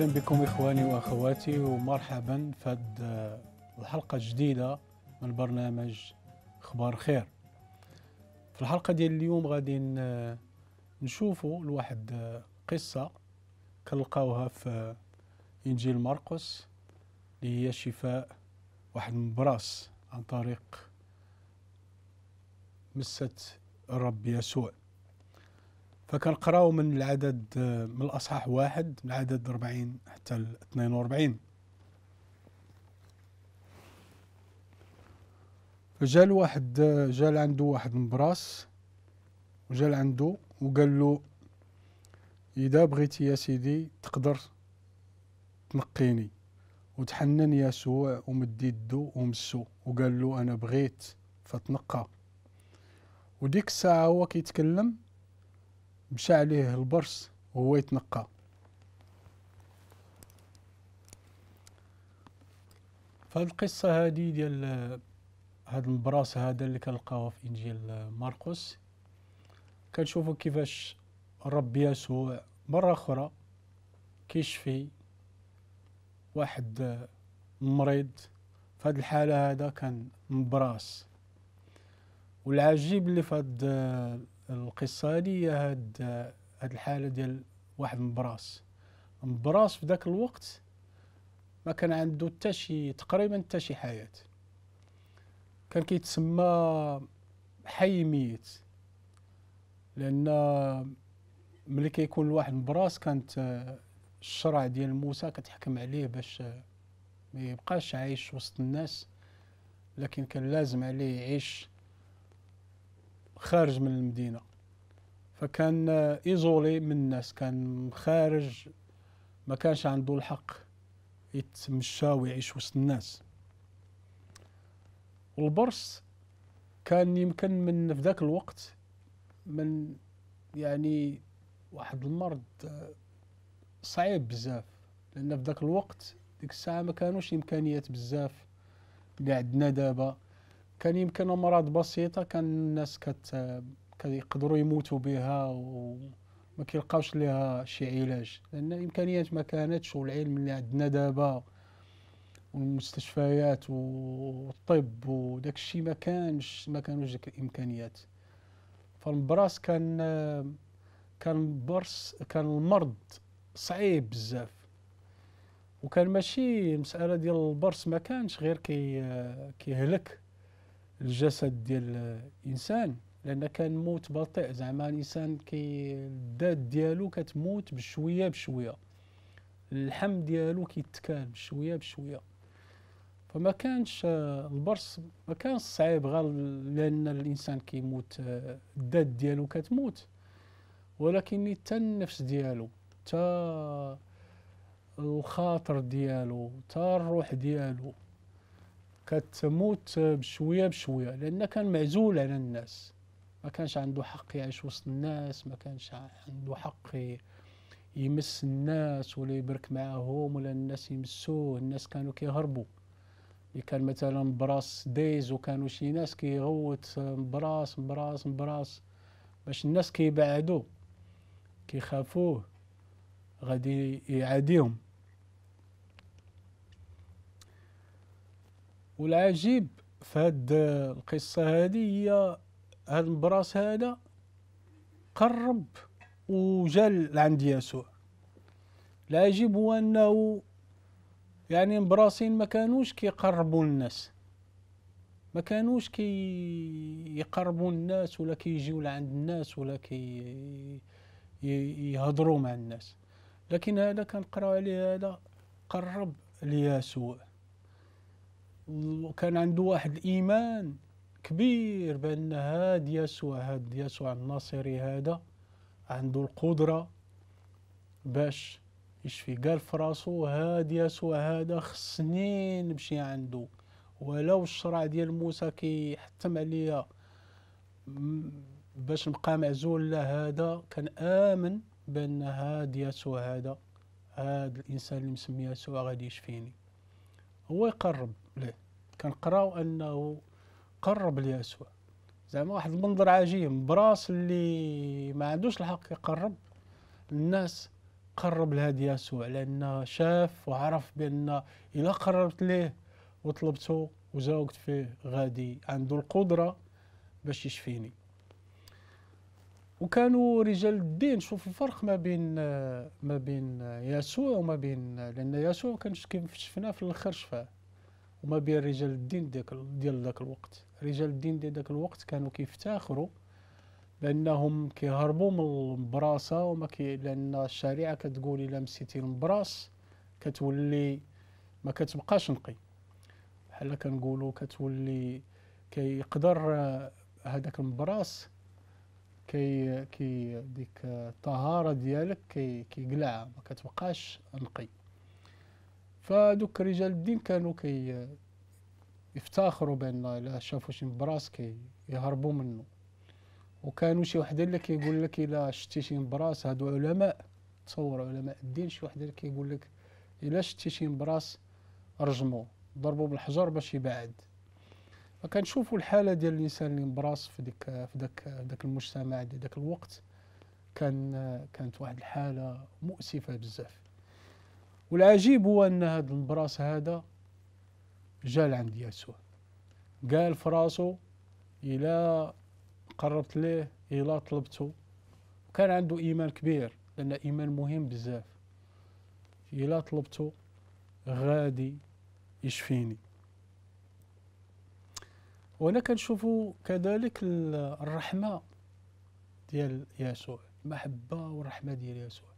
اهلا بكم اخواني واخواتي ومرحبا في الحلقه الجديده من برنامج اخبار خير في الحلقه ديال اليوم غادي نشوفوا لواحد قصه كنلقاوها في انجيل مرقس اللي هي شفاء واحد المبراس عن طريق مسة الرب يسوع فكنقراو من العدد من الاصحاح واحد من العدد 40 حتى ل 42 فجا واحد جا عنده واحد مبراس وجا عنده وقال له اذا بغيتي يا سيدي تقدر تنقيني وتحنن يسوع ومد يدو ومسو وقال له انا بغيت فتنقى وديك الساعه هو كيتكلم مشى عليه البرص وهو يتنقى فالقصة هذه ديال هذا البراس هذا اللي كنلقاوه في انجيل مرقس كنشوفوا كيفاش الرب يسوع مرة أخرى كيشفي واحد مريض في هذه الحالة هذا كان مبراس والعجيب اللي في هاد القصه هذه هاد هاد الحاله ديال واحد مبراس مبراس في ذاك الوقت ما كان عنده حتى شي تقريبا حتى شي حياه كان كيتسمى حي ميت لان ملي كيكون الواحد مبراس كانت الشرع ديال موسى كتحكم عليه باش ما يبقاش عايش وسط الناس لكن كان لازم عليه يعيش خارج من المدينة فكان ايزولي من الناس كان خارج ما كانش عنده الحق يتمشى ويعيش وسط الناس والبرص كان يمكن من في ذاك الوقت من يعني واحد المرض صعيب بزاف لان في ذاك الوقت ديك الساعه ما كانوش امكانيات بزاف اللي عندنا دابا كان يمكن امراض بسيطه كان الناس كت كيقدروا يموتوا بها وما كيلقاوش ليها شي علاج لان الامكانيات ما كانتش والعلم اللي عندنا دابا والمستشفيات والطب وداك الشيء ما كانش ما كانوش ديك الامكانيات فالمبراس كان كان برص كان المرض صعيب بزاف وكان ماشي مسألة ديال البرص ما كانش غير كي كيهلك الجسد ديال الانسان لان كان موت بطيء زعما الانسان كي الذات ديالو كتموت بشويه بشويه اللحم ديالو كيتكال بشويه بشويه فما كانش البرص ما كان صعيب غير لان الانسان كيموت الذات ديالو كتموت ولكن حتى النفس ديالو حتى الخاطر ديالو حتى الروح ديالو كتموت بشويه بشويه لان كان معزول على الناس ما كانش عنده حق يعيش وسط الناس ما كانش عنده حق يمس الناس ولا يبرك معاهم ولا الناس يمسوه الناس كانوا كيهربوا اللي كان مثلا براس ديز وكانوا شي ناس كيغوت براس براس براس باش الناس كيبعدوا كيخافوه غادي يعاديهم والعجيب في هاد القصه هذه هي هاد البراس هذا قرب وجا لعند يسوع العجيب هو انه يعني براسين ما كانوش كيقربوا الناس ما كانوش كي يقربوا الناس ولا كيجيو لعند الناس ولا كي يهضروا مع الناس لكن هذا كنقراو عليه هذا قرب ليسوع وكان عنده واحد الايمان كبير بان هاد يسوع هاد يسوع الناصري هذا عنده القدره باش يشفي قال في راسو هاد يسوع هذا خصني نمشي عنده ولو الشرع ديال موسى كيحتم عليا باش نبقى معزول لا هذا كان امن بان هاد يسوع هذا هاد الانسان اللي مسمي يسوع غادي يشفيني هو يقرب ليه كنقراو انه قرب ليسوع زعما واحد المنظر عجيب براس اللي ما عندوش الحق يقرب الناس قرب لهاد يسوع لان شاف وعرف بان الا قربت ليه وطلبته وزوجت فيه غادي عنده القدره باش يشفيني وكانوا رجال الدين شوف الفرق ما بين ما بين يسوع وما بين لان يسوع كان كيف شفنا في الاخر شفاه وما بين رجال الدين ديك ديال ذاك الوقت رجال الدين ديال ذاك الوقت كانوا كيفتخروا بانهم كيهربوا من المبراسه وما كي لان الشريعه كتقول الا مسيتي المبراس كتولي ما كتبقاش نقي بحال كنقولوا كتولي كيقدر هذاك المبراس كي كي ديك الطهاره ديالك كي ما كتبقاش نقي فدوك رجال الدين كانوا كي يفتخروا بان الا شافوا شي براس يهربوا منه وكانوا شي وحده اللي كيقول لك الا شتي شي براس هادو علماء تصور علماء الدين شي وحده اللي كيقول لك الا شتي شي براس رجمو ضربوا بالحجر باش يبعد فكنشوفوا الحاله ديال الانسان اللي مبراس في ديك في داك داك المجتمع ديال داك الوقت كان كانت واحد الحاله مؤسفه بزاف والعجيب هو ان هذا البراس هذا جا لعند يسوع قال في راسو الى قربت ليه الى طلبته كان عنده ايمان كبير لان ايمان مهم بزاف الى طلبته غادي يشفيني وانا كنشوفو كذلك الرحمه ديال يسوع المحبه والرحمه ديال يسوع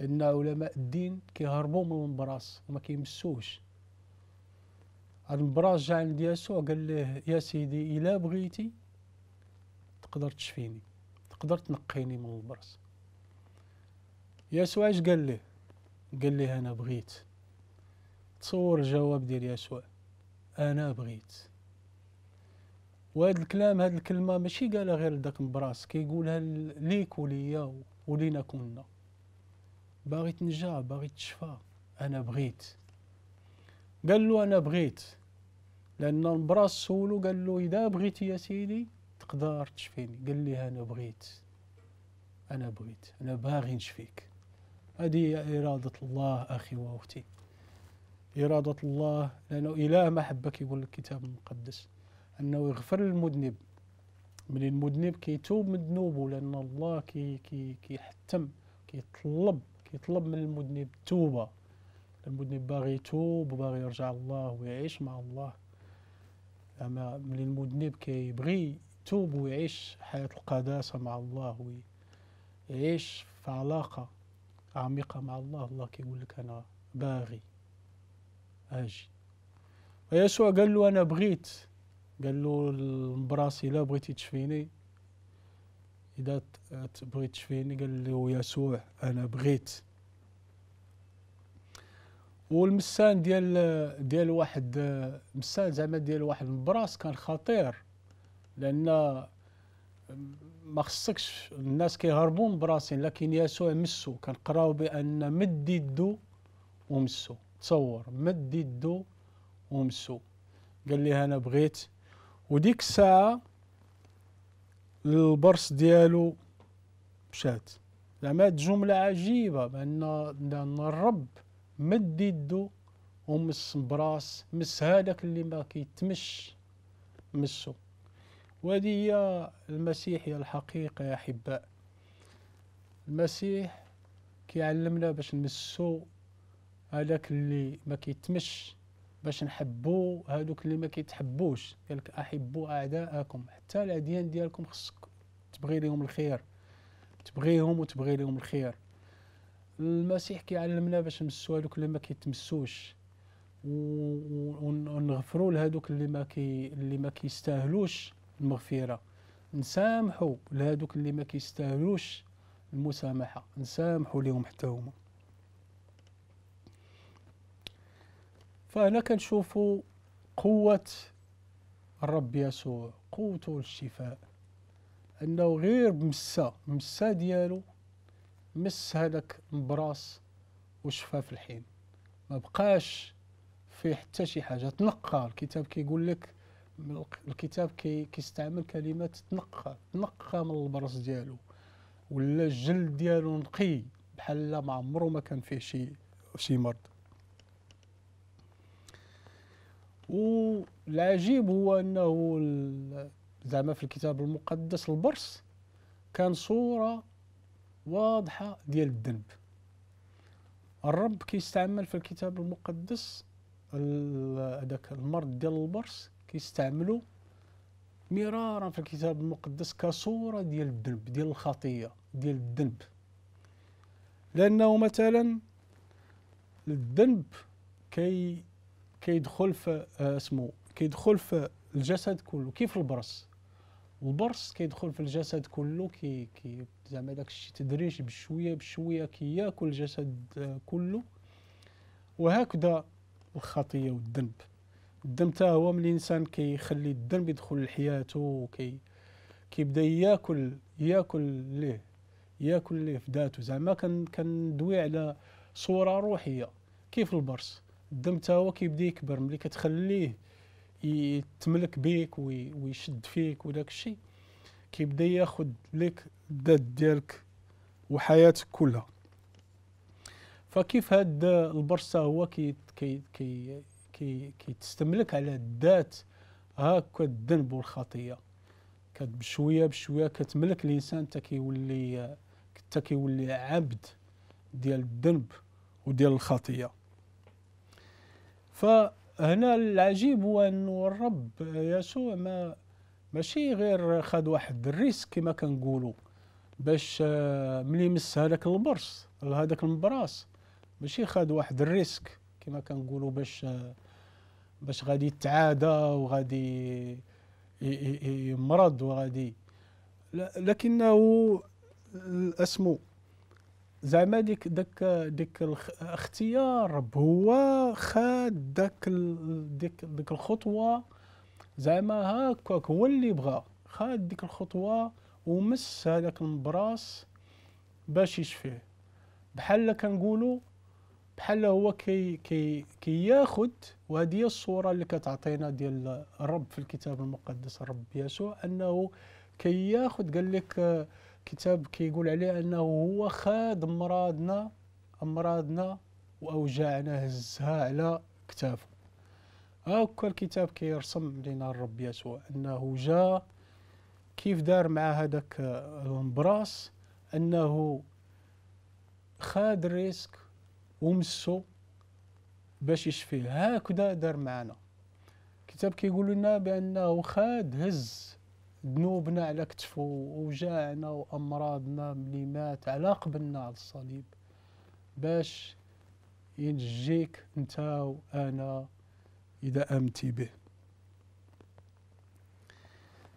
ان علماء الدين كيهربوا من المبراس وما كيمسوش المبراس جا عند يسوع قال له يا سيدي الا بغيتي تقدر تشفيني تقدر تنقيني من المبراس يسوع اش قال له قال له انا بغيت تصور الجواب ديال يسوع انا بغيت وهذا الكلام هذه الكلمه ماشي قالها غير لذاك المبراس كيقولها ليك وليا ولينا كلنا باغي تنجا باغي تشفى انا بغيت قال له انا بغيت لان البراس سولو قال له اذا بغيت يا سيدي تقدر تشفيني قال لي انا بغيت انا بغيت انا باغي نشفيك هذه اراده الله اخي واختي إرادة الله لأنه إله ما حبك يقول الكتاب المقدس أنه يغفر المذنب من المذنب كيتوب من ذنوبه لأن الله كي كي كيحتم كيطلب كيطلب من المذنب التوبه المذنب باغي يتوب وباغي يرجع الله ويعيش مع الله اما ملي المذنب كيبغي يتوب ويعيش حياه القداسه مع الله ويعيش في علاقه عميقه مع الله الله كيقول لك انا باغي اجي ويسوع قال له انا بغيت قال له المبراسي لا بغيتي تشفيني إذا تبغيت فيني قال له يسوع أنا بغيت والمسان ديال ديال واحد مسان زعما ديال واحد البراس كان خطير لأن ما خصكش الناس كيهربوا من براسين لكن يسوع مسو كنقراو بأن مد يدو ومسو تصور مد يدو ومسو قال لي أنا بغيت وديك الساعة للبرص ديالو مشات زعما جمله عجيبه بان لان الرب مد يدو ومس براس مس هذاك اللي ما كيتمش مسو وهذه هي المسيحيه الحقيقه يا احباء المسيح كيعلمنا باش نمسو هذاك اللي ما كيتمش باش نحبوا هادوك اللي ما كيتحبوش قالك احبوا اعداءكم حتى الاديان ديالكم خصك تبغي لهم الخير تبغيهم وتبغي لهم الخير المسيح كيعلمنا باش نمسوا هادوك اللي ما كيتمسوش ونغفروا لهادوك اللي ما كي اللي ما كيستاهلوش المغفره نسامحوا لهادوك اللي ما كيستاهلوش المسامحه نسامحوا لهم حتى هما فانا كنشوف قوه الرب يسوع قوته للشفاء انه غير مسا مسا ديالو مس هذاك البراس وشفى في الحين ما بقاش فيه حتى شي حاجه تنقى الكتاب كيقول لك الكتاب كي كيستعمل كلمه تنقى تنقى من البرص ديالو ولا الجلد ديالو نقي بحال ما عمرو ما كان فيه شي شي مرض والعجيب هو انه زعما في الكتاب المقدس البرص كان صوره واضحه ديال الذنب الرب كيستعمل في الكتاب المقدس هذاك المرض ديال البرص كيستعملو مرارا في الكتاب المقدس كصوره ديال الذنب ديال الخطيه ديال الذنب لانه مثلا الذنب كي كيدخل في آه، اسمه كيدخل في الجسد كله كيف البرص البرص كيدخل في الجسد كله كي كي زعما داكشي تدريج بشويه بشويه كياكل الجسد آه، كله وهكذا الخطيه والذنب الذنب حتى هو من الانسان كيخلي الذنب يدخل لحياته وكي كيبدا ياكل ياكل ليه ياكل ليه في ذاته زعما كندوي على صوره روحيه كيف البرص الدم حتى هو كيبدا يكبر ملي كتخليه يتملك بيك ويشد فيك وداك الشيء كيبدا ياخد لك الذات ديالك وحياتك كلها فكيف هاد البرصه هو كي كي كي كي كيتستملك على الذات هاكا الذنب والخطيه بشويه بشويه كتملك الانسان حتى كيولي تا كيولي عبد ديال الذنب وديال الخطيه فهنا العجيب هو انه الرب يسوع ما ماشي غير خد واحد الريسك كما كنقولوا باش آه، ملي مس هذاك البرص هذاك المبراس ماشي خد واحد الريسك كما كنقولوا باش آه، باش غادي يتعادى وغادي يمرض وغادي لكنه اسمه زعما ديك داك ديك اختيار هو خاد داك ديك ديك الخطوه زعما هاكاك هو اللي بغا خاد ديك الخطوه ومس هذاك المبراس باش يشفيه بحال كنقولوا بحال هو كي كي كياخذ وهذه هي الصوره اللي كتعطينا ديال الرب في الكتاب المقدس الرب يسوع انه كياخذ كي قال لك كتاب كيقول كي عليه انه هو خاد مرادنا امراضنا واوجاعنا هزها على كتافه هاكا الكتاب كيرسم كي لنا الرب يسوع انه جا كيف دار مع هذاك المبراس انه خاد الريسك ومسو باش يشفيه هكذا دار معنا الكتاب كيقول كي لنا بانه خاد هز ذنوبنا على كتفه وجاعنا وامراضنا ملي مات على قبلنا على الصليب باش ينجيك انت وانا اذا امتي به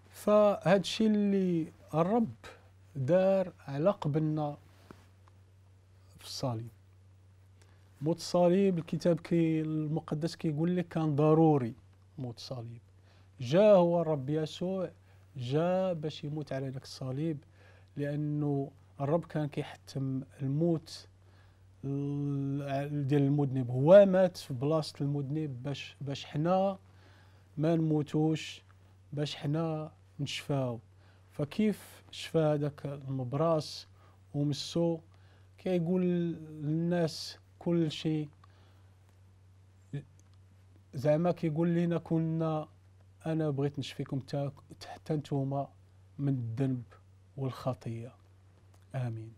فهاد الشيء اللي الرب دار على قبلنا في الصليب موت الصليب الكتاب كي المقدس كيقول لك كان ضروري موت الصليب جاء هو الرب يسوع جاء باش يموت على ذاك الصليب لانه الرب كان كيحتم الموت ديال المذنب هو مات في بلاصه المذنب باش باش حنا ما نموتوش باش حنا نشفاو فكيف شفى هذاك المبراس ومسو كيقول للناس كل شيء زعما كيقول لنا كنا انا بغيت نشفيكم حتى نتوما من الذنب والخطيه امين